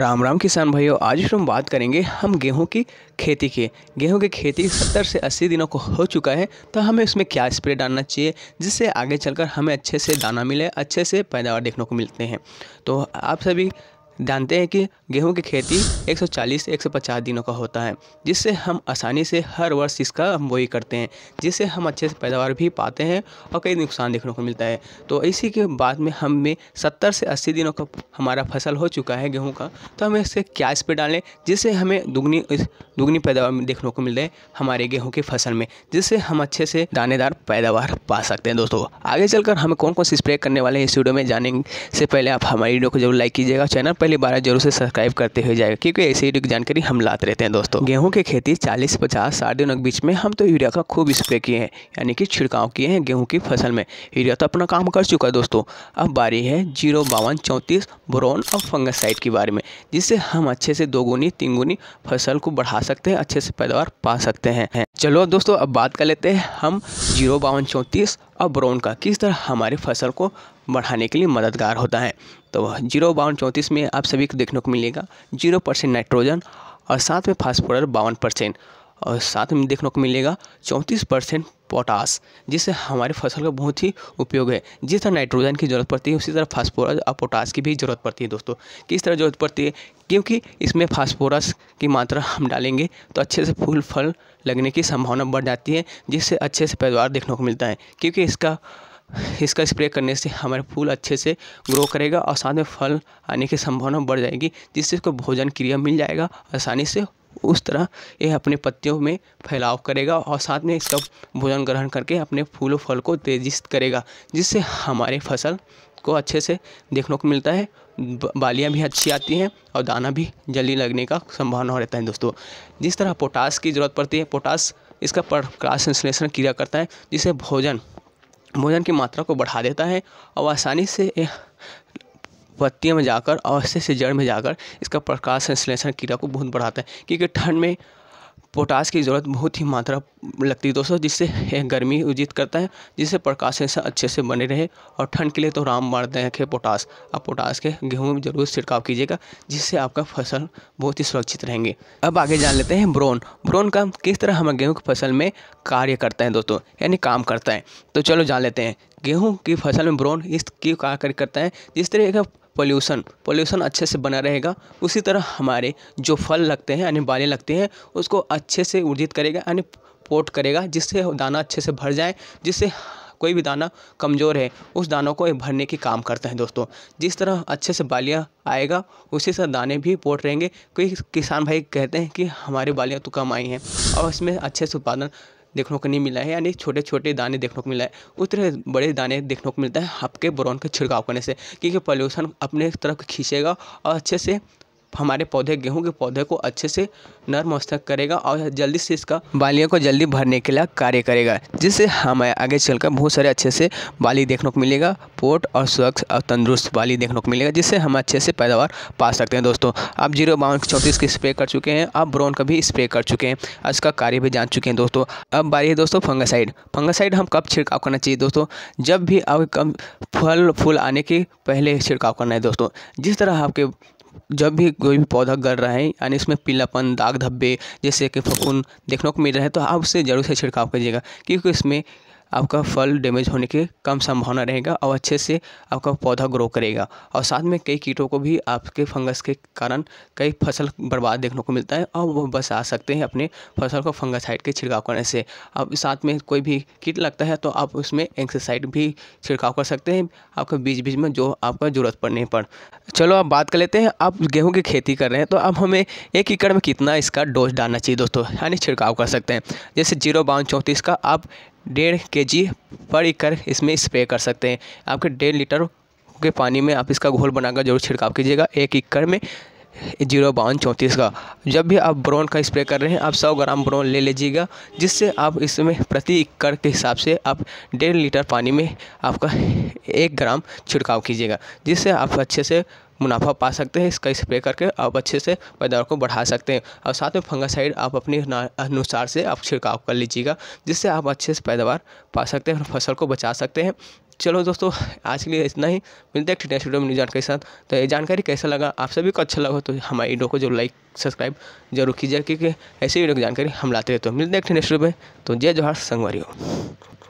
राम राम किसान भाइयों आज हम बात करेंगे हम गेहूं की खेती के गेहूं की खेती 70 से 80 दिनों को हो चुका है तो हमें उसमें क्या स्प्रे डालना चाहिए जिससे आगे चलकर हमें अच्छे से दाना मिले अच्छे से पैदावार देखने को मिलते हैं तो आप सभी जानते हैं कि गेहूं की खेती 140 से 150 दिनों का होता है जिससे हम आसानी से हर वर्ष इसका हम वही करते हैं जिससे हम अच्छे से पैदावार भी पाते हैं और कई नुकसान देखने को मिलता है तो इसी के बाद में हम में सत्तर से अस्सी दिनों का हमारा फसल हो चुका है गेहूँ का तो हम इसे क्या इस पर डालें जिससे हमें दुगनी दुगनी पैदावार देखने को मिल जाए हमारे गेहूँ की फसल में जिससे हम अच्छे से दानेदार पैदावार पा सकते हैं दोस्तों आगे चलकर हम कौन कौन से स्प्रे करने वाले हैं इस वीडियो में जाने से पहले आप हमारी वीडियो को जरूर लाइक कीजिएगा चैनल पर पहली बार जरूर से सब्सक्राइब करते हुए जाएगा क्योंकि ऐसी वीडियो की जानकारी हम लाते रहते हैं दोस्तों गेहूँ की खेती चालीस पचास साठ दिनों के बीच में हम तो यूरिया का खूब स्प्रे किए हैं यानी कि छिड़काव किए हैं गेहूँ की फसल में यूरिया तो अपना काम कर चुका है दोस्तों अब बारी है जीरो बावन चौंतीस बोरोन और फंगसाइड के बारे में जिससे हम अच्छे से दोगुनी तीन फसल को बढ़ा सकते हैं अच्छे से पैदावार पा सकते हैं चलो दोस्तों अब बात कर लेते हैं हम जीरो बावन चौंतीस और ब्रोन का किस तरह हमारी फसल को बढ़ाने के लिए मददगार होता है तो जीरो बावन चौंतीस में आप सभी को देखने को मिलेगा जीरो परसेंट नाइट्रोजन और साथ में फास्फोरस बावन परसेंट और साथ में देखने को मिलेगा चौंतीस परसेंट पोटास जिससे हमारी फसल का बहुत ही उपयोग है जिस तरह नाइट्रोजन की ज़रूरत पड़ती है उसी तरह फास्फोरस और पोटास की भी ज़रूरत पड़ती है दोस्तों किस तरह ज़रूरत पड़ती है क्योंकि इसमें फास्फोरस की मात्रा हम डालेंगे तो अच्छे से फूल फल लगने की संभावना बढ़ जाती है जिससे अच्छे से पैदावार देखने को मिलता है क्योंकि इसका इसका स्प्रे करने से हमारे फूल अच्छे से ग्रो करेगा और साथ में फल आने की संभावना बढ़ जाएगी जिससे इसको भोजन क्रिया मिल जाएगा आसानी से उस तरह यह अपने पत्तियों में फैलाव करेगा और साथ में इसका भोजन ग्रहण करके अपने फूलों फल को तेजी करेगा जिससे हमारे फसल को अच्छे से देखने को मिलता है बालियाँ भी अच्छी आती हैं और दाना भी जल्दी लगने का संभावना रहता है दोस्तों जिस तरह पोटास की ज़रूरत पड़ती है पोटास इसका प्रकाश संश्लेषण क्रिया करता है जिससे भोजन भोजन की मात्रा को बढ़ा देता है और आसानी से पत्तियों में जाकर अवश्य से जड़ में जाकर इसका प्रकाश संश्लेषण क्रिया को बहुत बढ़ाता है क्योंकि ठंड में पोटास की ज़रूरत बहुत ही मात्रा लगती है दोस्तों जिससे गर्मी उजित करता है जिससे प्रकाश से अच्छे से बने रहे और ठंड के लिए तो राम मारते हैं पोटास अब पोटास के गेहूँ में जरूर छिड़काव कीजिएगा जिससे आपका फसल बहुत ही सुरक्षित रहेंगे अब आगे जान लेते हैं ब्रोन ब्रोन का किस तरह हम गेहूँ की फसल में कार्य करता है दोस्तों यानी काम करता है तो चलो जान लेते हैं गेहूँ की फसल में ब्रोन इस क्यों कार्य करता है जिस तरह का पोल्यूशन पोल्यूशन अच्छे से बना रहेगा उसी तरह हमारे जो फल लगते हैं यानी बालें लगते हैं उसको अच्छे से उर्जित करेगा यानी पोट करेगा जिससे दाना अच्छे से भर जाए जिससे कोई भी दाना कमज़ोर है उस दानों को भरने की काम करता है दोस्तों जिस तरह अच्छे से बालियाँ आएगा उसी तरह दाने भी पोट रहेंगे कोई किसान भाई कहते हैं कि हमारे बालियाँ तो कम आई हैं और इसमें अच्छे से उत्पादन देखने को नहीं मिला है यानी छोटे छोटे दाने देखने को मिला है उस तरह बड़े दाने देखने को मिलता है आपके बोरॉन का छिड़काव करने से क्योंकि पॉल्यूशन अपने तरफ खींचेगा और अच्छे से हमारे पौधे गेहूँ के पौधे को अच्छे से नर्म अवस्थक करेगा और जल्दी से इसका बालियों को जल्दी भरने के लिए कार्य करेगा जिससे हमें आगे चलकर बहुत सारे अच्छे से बाली देखने को मिलेगा पोट और स्वच्छ और तंदुरुस्त बाली देखने को मिलेगा जिससे हम अच्छे से पैदावार पा सकते हैं दोस्तों आप जीरो बावन चौंतीस की स्प्रे कर चुके हैं आप ब्रोन का भी स्प्रे कर चुके हैं इसका कार्य भी जान चुके हैं दोस्तों अब बारी है दोस्तों फंगासाइड फंगासाइड हम कब छिड़काव करना चाहिए दोस्तों जब भी आप कम फल फूल आने के पहले छिड़काव करना है दोस्तों जिस तरह आपके जब भी कोई भी पौधा गड़ रहा है यानी उसमें पीलापन दाग धब्बे जैसे कि फफून देखने को मिल रहा है तो आप उससे ज़रूर से छिड़काव कीजिएगा क्योंकि इसमें आपका फल डैमेज होने के कम संभावना रहेगा और अच्छे से आपका पौधा ग्रो करेगा और साथ में कई कीटों को भी आपके फंगस के कारण कई फसल बर्बाद देखने को मिलता है और वो बस आ सकते हैं अपने फसल को फंगसाइड के छिड़काव करने से अब साथ में कोई भी कीट लगता है तो आप उसमें एक्सरसाइड भी छिड़काव कर सकते हैं आपके बीच बीच में जो आपका ज़रूरत पड़ने पर चलो आप बात कर लेते हैं आप गेहूँ की खेती कर रहे हैं तो अब हमें एक एकड़ में कितना इसका डोज डालना चाहिए दोस्तों यानी छिड़काव कर सकते हैं जैसे जीरो बावन चौंतीस का आप डेढ़ के जी पर एकड़ इसमें स्प्रे कर सकते हैं आपके डेढ़ लीटर के पानी में आप इसका घोल बनाकर जरूर छिड़काव कीजिएगा एक एकड़ में जीरो बावन चौंतीस का जब भी आप ब्रोन का स्प्रे कर रहे हैं आप सौ ग्राम ब्रोन ले लीजिएगा जिससे आप इसमें प्रति एकड़ के हिसाब से आप डेढ़ लीटर पानी में आपका एक ग्राम छिड़काव कीजिएगा जिससे आप अच्छे से मुनाफा पा सकते हैं इसका स्प्रे करके आप अच्छे से पैदावार को बढ़ा सकते हैं और साथ में फंगासाइड आप अपने अनुसार से आप छिड़काव कर लीजिएगा जिससे आप अच्छे से पैदावार पा सकते हैं और फसल को बचा सकते हैं चलो दोस्तों आज के लिए इतना ही मिलते हैं नेक्स्ट वीडियो में न्यू जानकारी के साथ तो ये जानकारी कैसा लगा आप सभी को अच्छा लगा तो हमारे वीडियो को जरूर लाइक सब्सक्राइब जरूर कीजिए क्योंकि ऐसी वीडियो की जानकारी हम लाते रहते तो मिलते हैं नेक्स्ट वीडियो में तो जय जवाहर संगवारी हो